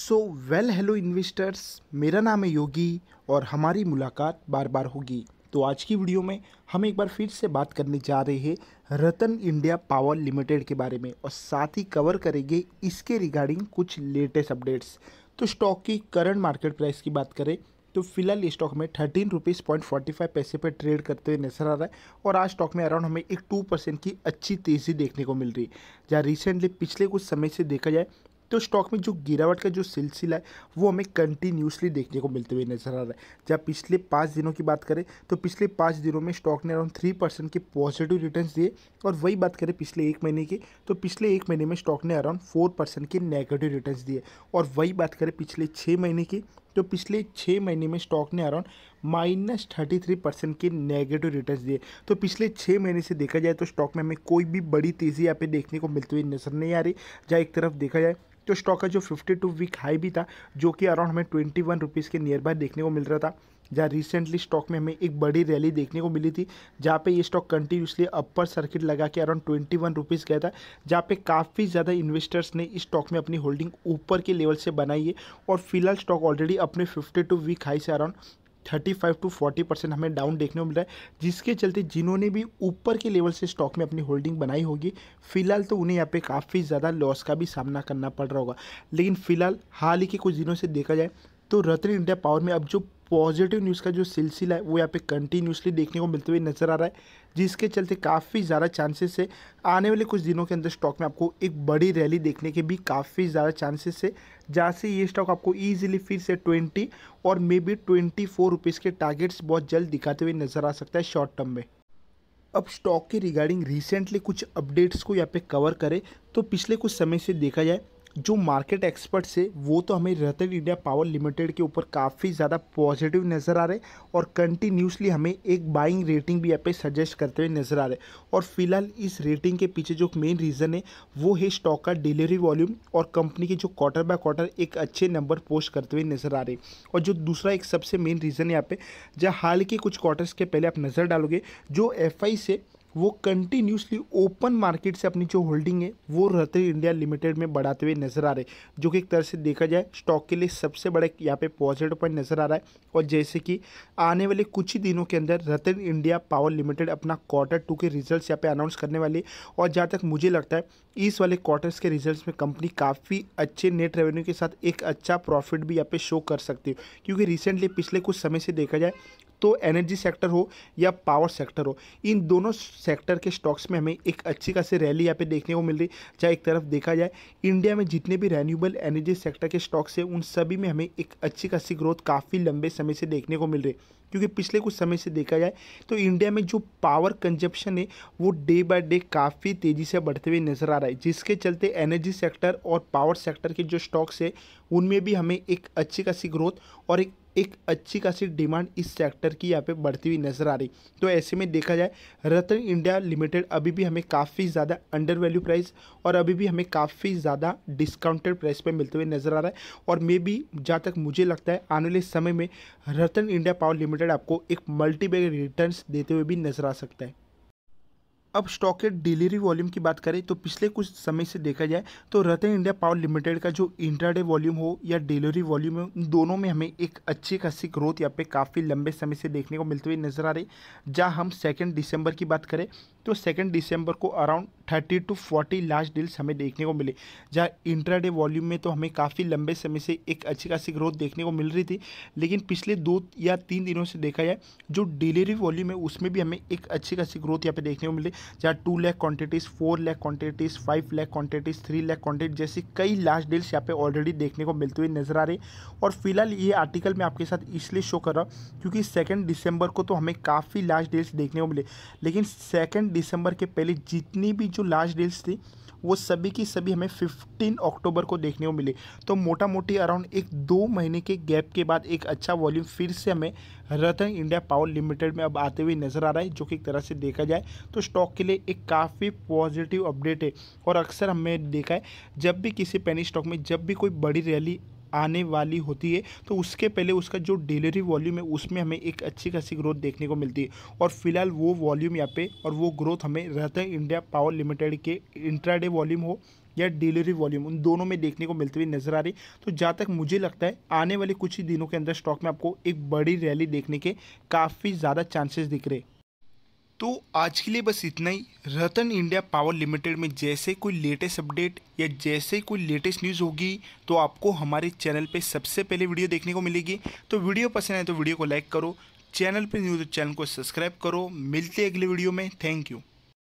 so well hello investors मेरा नाम है योगी और हमारी मुलाकात बार बार होगी तो आज की वीडियो में हम एक बार फिर से बात करने जा रहे हैं रतन इंडिया पावर लिमिटेड के बारे में और साथ ही कवर करेंगे इसके रिगार्डिंग कुछ लेटेस्ट अपडेट्स तो स्टॉक की करंट मार्केट प्राइस की बात करें तो फिलहाल स्टॉक में thirteen rupees point forty five पैसे पर ट्रेड करते हुए नजर आ रहा है और आज स्टॉक में अराउंड हमें एक टू परसेंट की अच्छी तेज़ी देखने को मिल रही है जहाँ रिसेंटली पिछले कुछ समय से देखा जाए तो स्टॉक में जो गिरावट का जो सिलसिला है वो हमें कंटिन्यूसली देखने को मिलते हुए नजर आ रहा है जब पिछले पाँच दिनों की बात करें तो पिछले पाँच दिनों में स्टॉक ने अराउंड थ्री परसेंट के पॉजिटिव रिटर्न दिए और वही बात करें पिछले एक महीने की तो पिछले एक महीने में स्टॉक ने अराउंड फोर परसेंट के नेगेटिव रिटर्न दिए और वही बात करें पिछले छः महीने की तो पिछले छः महीने में स्टॉक ने around minus thirty three percent के नेगेटिव रिटर्न दिए तो पिछले छः महीने से देखा जाए तो स्टॉक में हमें कोई भी बड़ी तेज़ी यहाँ पे देखने को मिलती हुई नज़र नहीं आ रही जहाँ एक तरफ देखा जाए तो स्टॉक का जो 52 वीक हाई भी था जो कि अराउंड हमें ट्वेंटी वन रुपीज़ के नियर बाय देखने को मिल रहा था जहाँ रिसेंटली स्टॉक में हमें एक बड़ी रैली देखने को मिली थी जहाँ पे ये स्टॉक कंटिन्यूसली अपर सर्किट लगा के अराउंड ट्वेंटी वन रुपीज़ गया था जहाँ पे काफ़ी ज़्यादा इन्वेस्टर्स ने इस स्टॉक में अपनी होल्डिंग ऊपर के लेवल से बनाई है और फिलहाल स्टॉक ऑलरेडी अपने फिफ्टी टू वीक हाई से around thirty five to forty percent हमें डाउन देखने को मिल रहा है जिसके चलते जिन्होंने भी ऊपर के लेवल से स्टॉक में अपनी होल्डिंग बनाई होगी फिलहाल तो उन्हें यहाँ पे काफ़ी ज़्यादा लॉस का भी सामना करना पड़ रहा होगा लेकिन फिलहाल हाल ही के कुछ दिनों से देखा जाए तो रतन इंडिया पावर में अब जो पॉजिटिव न्यूज़ का जो सिलसिला है वो यहाँ पे कंटिन्यूसली देखने को मिलते हुए नज़र आ रहा है जिसके चलते काफ़ी ज़्यादा चांसेस है आने वाले कुछ दिनों के अंदर स्टॉक में आपको एक बड़ी रैली देखने के भी काफ़ी ज़्यादा चांसेस है जहाँ से ये स्टॉक आपको ईजिली फिर से ट्वेंटी और maybe twenty four rupees के टारगेट्स बहुत जल्द दिखाते हुए नजर आ सकता है शॉर्ट टर्म में अब स्टॉक के रिगार्डिंग रिसेंटली कुछ अपडेट्स को यहाँ पे कवर करें तो पिछले कुछ समय से देखा जाए जो मार्केट एक्सपर्ट से वो तो हमें रतन इंडिया पावर लिमिटेड के ऊपर काफ़ी ज़्यादा पॉजिटिव नज़र आ रहे और कंटिन्यूसली हमें एक बाइंग रेटिंग भी यहाँ पे सजेस्ट करते हुए नज़र आ रहे और फिलहाल इस रेटिंग के पीछे जो मेन रीज़न है वो है स्टॉक का डिलीवरी वॉल्यूम और कंपनी के जो क्वार्टर बाय क्वार्टर एक अच्छे नंबर पोस्ट करते हुए नज़र आ रहे और जो दूसरा एक सबसे मेन रीज़न है यहाँ पे जहाँ हाल के कुछ क्वार्टर्स के पहले आप नज़र डालोगे जो एफ से वो कंटिन्यूसली ओपन मार्केट से अपनी जो होल्डिंग है वो रतरी इंडिया लिमिटेड में बढ़ाते हुए नजर आ रहे जो कि एक तरह से देखा जाए स्टॉक के लिए सबसे बड़ा यहाँ पे पॉजिटिव पॉइंट नजर आ रहा है और जैसे कि आने वाले कुछ ही दिनों के अंदर रतन इंडिया पावर लिमिटेड अपना क्वार्टर टू के रिजल्ट यहाँ पे अनाउंस करने वाली है और जहाँ तक मुझे लगता है इस वाले क्वार्टर्स के रिजल्ट में कंपनी काफ़ी अच्छे नेट रेवेन्यू के साथ एक अच्छा प्रॉफिट भी यहाँ पे शो कर सकती है क्योंकि रिसेंटली पिछले कुछ समय से देखा जाए तो एनर्जी सेक्टर हो या पावर सेक्टर हो इन दोनों सेक्टर के स्टॉक्स में हमें एक अच्छी खासी रैली यहाँ पे देखने को मिल रही चाहे एक तरफ देखा जाए इंडिया में जितने भी रेन्यूएबल एनर्जी सेक्टर के स्टॉक्स हैं उन सभी में हमें एक अच्छी खासी ग्रोथ काफ़ी लंबे समय से देखने को मिल रही है क्योंकि पिछले कुछ समय से देखा जाए तो इंडिया में जो पावर कंजप्शन है वो डे बाय डे काफ़ी तेज़ी से बढ़ते हुए नज़र आ रहा है जिसके चलते एनर्जी सेक्टर और पावर सेक्टर के जो स्टॉक्स है उनमें भी हमें एक अच्छी खासी ग्रोथ और एक एक अच्छी खासी डिमांड इस सेक्टर की यहाँ पे बढ़ती हुई नज़र आ रही तो ऐसे में देखा जाए रतन इंडिया लिमिटेड अभी भी हमें काफ़ी ज़्यादा अंडर वैल्यू प्राइस और अभी भी हमें काफ़ी ज़्यादा डिस्काउंटेड प्राइस पे मिलते हुए नज़र आ रहा है और मे बी जहाँ तक मुझे लगता है आने वाले समय में रतन इंडिया पावर लिमिटेड आपको एक मल्टीबैग रिटर्न देते हुए भी नज़र आ सकता है अब स्टॉक के डिलीवरी वॉल्यूम की बात करें तो पिछले कुछ समय से देखा जाए तो रतन इंडिया पावर लिमिटेड का जो इंट्राडे वॉल्यूम हो या डिलीवरी वॉल्यूम हो दोनों में हमें एक अच्छी खासी ग्रोथ यहाँ पे काफ़ी लंबे समय से देखने को मिलती हुई नजर आ रही जहाँ हम सेकेंड दिसंबर की बात करें तो सेकेंड दिसंबर को around thirty two forty large deals हमें देखने को मिले जहाँ इंट्राडे वॉल्यूम में तो हमें काफ़ी लंबे समय से एक अच्छी खासी ग्रोथ देखने को मिल रही थी लेकिन पिछले दो या तीन दिनों से देखा जाए जो डिलीवरी वॉल्यूम है उसमें भी हमें एक अच्छी खासी ग्रोथ यहाँ पर देखने को मिली जहाँ two lakh quantities four lakh quantities five lakh quantities three lakh quantity जैसी कई लार्ज डील्स यहाँ पे ऑलरेडी देखने को मिलती हुई नजर आ रही और फिलहाल ये आर्टिकल मैं आपके साथ इसलिए शो कर रहा हूँ क्योंकि सेकेंड दिसंबर को तो हमें काफ़ी लार्ज डील्स देखने को मिले लेकिन सेकेंड दिसंबर के पहले जितनी भी जो लार्ज डील्स थी वो सभी की सभी हमें 15 अक्टूबर को देखने को मिली तो मोटा मोटी अराउंड एक दो महीने के गैप के बाद एक अच्छा वॉल्यूम फिर से हमें रतन इंडिया पावर लिमिटेड में अब आते हुए नजर आ रहा है जो कि एक तरह से देखा जाए तो स्टॉक के लिए एक काफ़ी पॉजिटिव अपडेट है और अक्सर हमने देखा है जब भी किसी पेनी स्टॉक में जब भी कोई बड़ी रैली आने वाली होती है तो उसके पहले उसका जो डिलीवरी वॉल्यूम है उसमें हमें एक अच्छी खासी ग्रोथ देखने को मिलती है और फिलहाल वो वॉल्यूम यहाँ पे और वो ग्रोथ हमें है इंडिया पावर लिमिटेड के इंट्राडे वॉल्यूम हो या डिलीवरी वॉल्यूम उन दोनों में देखने को मिलती हुई नजर आ रही तो जहाँ तक मुझे लगता है आने वाले कुछ ही दिनों के अंदर स्टॉक में आपको एक बड़ी रैली देखने के काफ़ी ज़्यादा चांसेस दिख रहे तो आज के लिए बस इतना ही रतन इंडिया पावर लिमिटेड में जैसे कोई लेटेस्ट अपडेट या जैसे कोई लेटेस्ट न्यूज़ होगी तो आपको हमारे चैनल पे सबसे पहले वीडियो देखने को मिलेगी तो वीडियो पसंद आए तो वीडियो को लाइक करो चैनल पे न्यूज़ तो चैनल को सब्सक्राइब करो मिलते अगले वीडियो में थैंक यू